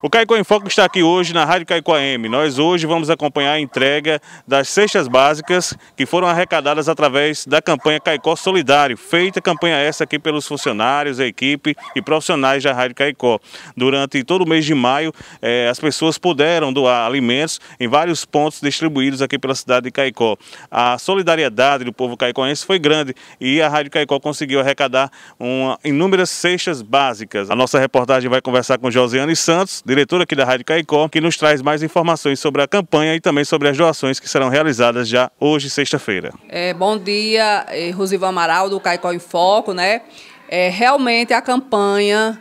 O Caicó em Foco está aqui hoje na Rádio Caicó M. Nós hoje vamos acompanhar a entrega das cestas básicas que foram arrecadadas através da campanha Caicó Solidário, feita campanha essa aqui pelos funcionários, a equipe e profissionais da Rádio Caicó. Durante todo o mês de maio, eh, as pessoas puderam doar alimentos em vários pontos distribuídos aqui pela cidade de Caicó. A solidariedade do povo caicoense foi grande e a Rádio Caicó conseguiu arrecadar uma, inúmeras cestas básicas. A nossa reportagem vai conversar com Josiane Santos, diretor aqui da Rádio Caicó, que nos traz mais informações sobre a campanha e também sobre as doações que serão realizadas já hoje, sexta-feira. É, bom dia, eh, Rosivo Amaral, do Caicó em Foco, né? É, realmente a campanha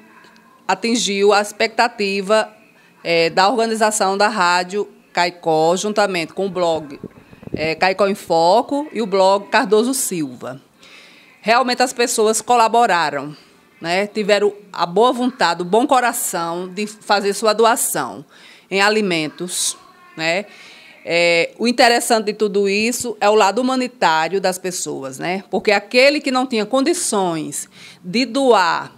atingiu a expectativa é, da organização da Rádio Caicó, juntamente com o blog é, Caicó em Foco e o blog Cardoso Silva. Realmente as pessoas colaboraram né, tiveram a boa vontade, o bom coração de fazer sua doação em alimentos. Né? É, o interessante de tudo isso é o lado humanitário das pessoas, né? porque aquele que não tinha condições de doar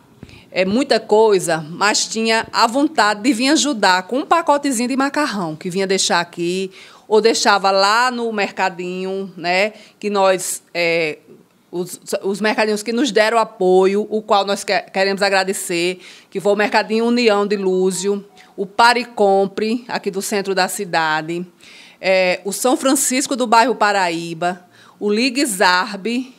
é, muita coisa, mas tinha a vontade de vir ajudar com um pacotezinho de macarrão que vinha deixar aqui ou deixava lá no mercadinho, né? Que nós é, os, os, mercadinhos que nos deram apoio, o qual nós queremos agradecer, que foi o Mercadinho União de Lúzio, o Pare Compre, aqui do centro da cidade, é, o São Francisco do bairro Paraíba, o Ligue Zarbe,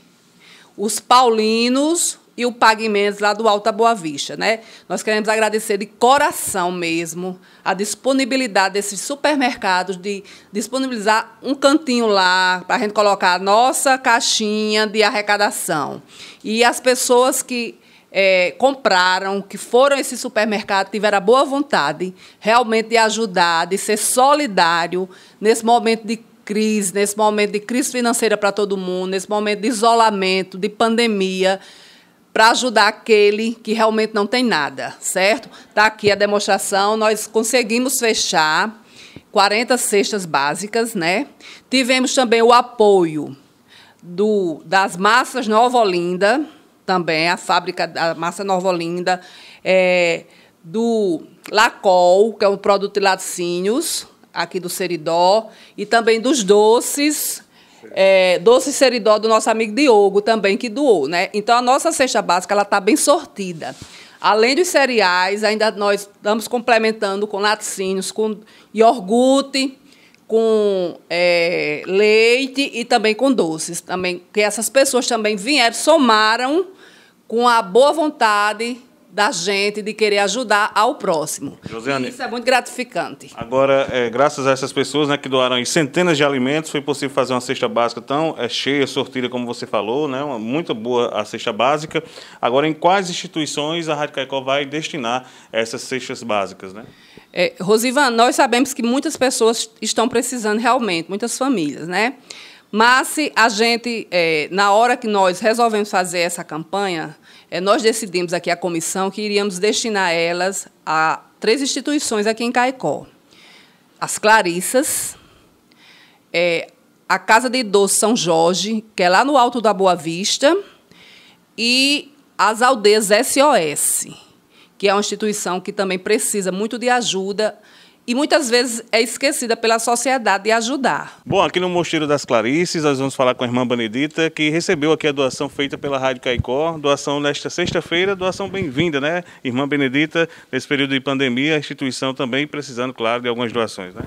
os Paulinos, e o Pague Menos lá do Alta Boa Vista, né? Nós queremos agradecer de coração mesmo a disponibilidade desses supermercados de disponibilizar um cantinho lá para a gente colocar a nossa caixinha de arrecadação. E as pessoas que é, compraram, que foram a esse supermercado, tiveram a boa vontade realmente de ajudar, de ser solidário nesse momento de crise, nesse momento de crise financeira para todo mundo, nesse momento de isolamento, de pandemia para ajudar aquele que realmente não tem nada, certo? Está aqui a demonstração, nós conseguimos fechar 40 cestas básicas, né? Tivemos também o apoio do, das massas Nova Olinda, também, a fábrica da massa Nova Olinda, é, do Lacol, que é um produto de laticínios, aqui do Seridó, e também dos doces é, doce seridó do nosso amigo Diogo também, que doou, né? Então, a nossa cesta básica, ela está bem sortida. Além dos cereais, ainda nós estamos complementando com laticínios, com iogurte, com é, leite e também com doces. Também, que essas pessoas também vieram, somaram com a boa vontade da gente de querer ajudar ao próximo. Josiane, isso é muito gratificante. Agora, é, graças a essas pessoas né, que doaram centenas de alimentos, foi possível fazer uma cesta básica tão é, cheia, sortida, como você falou, né, uma, muito boa a cesta básica. Agora, em quais instituições a Rádio Caicó vai destinar essas cestas básicas? Né? É, Rosivan, nós sabemos que muitas pessoas estão precisando realmente, muitas famílias, né? Mas se a gente, é, na hora que nós resolvemos fazer essa campanha, é, nós decidimos aqui a comissão que iríamos destinar elas a três instituições aqui em Caicó. As Clarissas, é, a Casa de Idosos São Jorge, que é lá no Alto da Boa Vista, e as aldeias SOS, que é uma instituição que também precisa muito de ajuda e muitas vezes é esquecida pela sociedade de ajudar. Bom, aqui no Mosteiro das Clarices, nós vamos falar com a irmã Benedita, que recebeu aqui a doação feita pela Rádio Caicó, doação nesta sexta-feira, doação bem-vinda, né? Irmã Benedita, nesse período de pandemia, a instituição também precisando, claro, de algumas doações, né?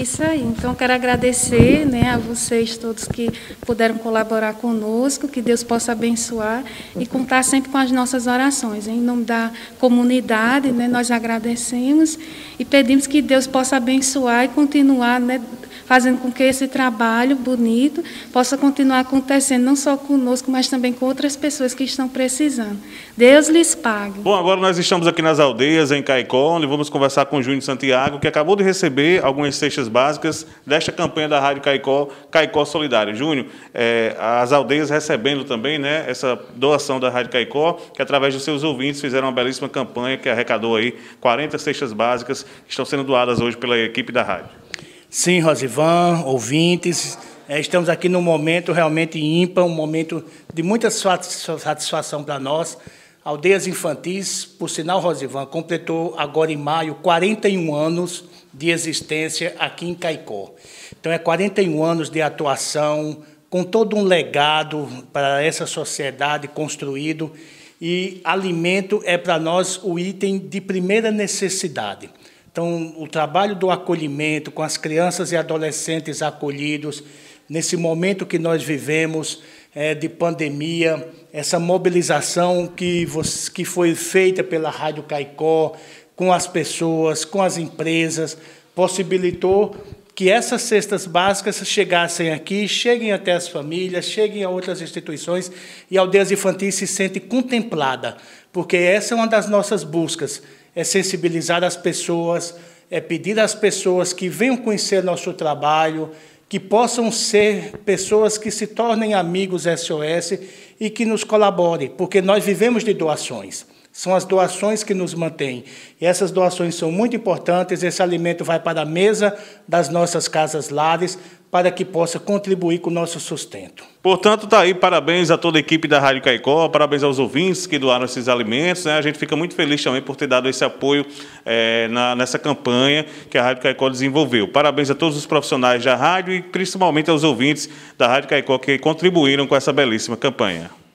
Isso aí. Então, quero agradecer né, a vocês todos que puderam colaborar conosco, que Deus possa abençoar e contar sempre com as nossas orações. Em nome da comunidade, né, nós agradecemos e pedimos que Deus possa abençoar e continuar né, fazendo com que esse trabalho bonito possa continuar acontecendo, não só conosco, mas também com outras pessoas que estão precisando. Deus lhes pague. Bom, agora nós estamos aqui nas aldeias, em Caicó e vamos conversar com o Júnior Santiago, que acabou de receber algumas cestas básicas desta campanha da Rádio Caicó, Caicó Solidário. Júnior, é, as aldeias recebendo também né, essa doação da Rádio Caicó, que através dos seus ouvintes fizeram uma belíssima campanha que arrecadou aí 40 cestas básicas que estão sendo doadas hoje pela equipe da rádio. Sim, Rosivan, ouvintes, eh, estamos aqui num momento realmente ímpar, um momento de muita satisfação para nós. Aldeias Infantis, por sinal, Rosivan, completou agora em maio 41 anos de existência aqui em Caicó. Então, é 41 anos de atuação, com todo um legado para essa sociedade construído, e alimento é para nós o item de primeira necessidade. Então, o trabalho do acolhimento com as crianças e adolescentes acolhidos, nesse momento que nós vivemos é, de pandemia, essa mobilização que, que foi feita pela Rádio Caicó, com as pessoas, com as empresas, possibilitou que essas cestas básicas chegassem aqui, cheguem até as famílias, cheguem a outras instituições e a aldeia infantil se sente contemplada, porque essa é uma das nossas buscas, é sensibilizar as pessoas, é pedir às pessoas que venham conhecer nosso trabalho, que possam ser pessoas que se tornem amigos SOS e que nos colaborem, porque nós vivemos de doações. São as doações que nos mantêm. E essas doações são muito importantes. Esse alimento vai para a mesa das nossas casas lares para que possa contribuir com o nosso sustento. Portanto, está aí, parabéns a toda a equipe da Rádio Caicó, parabéns aos ouvintes que doaram esses alimentos. Né? A gente fica muito feliz também por ter dado esse apoio é, na, nessa campanha que a Rádio Caicó desenvolveu. Parabéns a todos os profissionais da rádio e principalmente aos ouvintes da Rádio Caicó que contribuíram com essa belíssima campanha.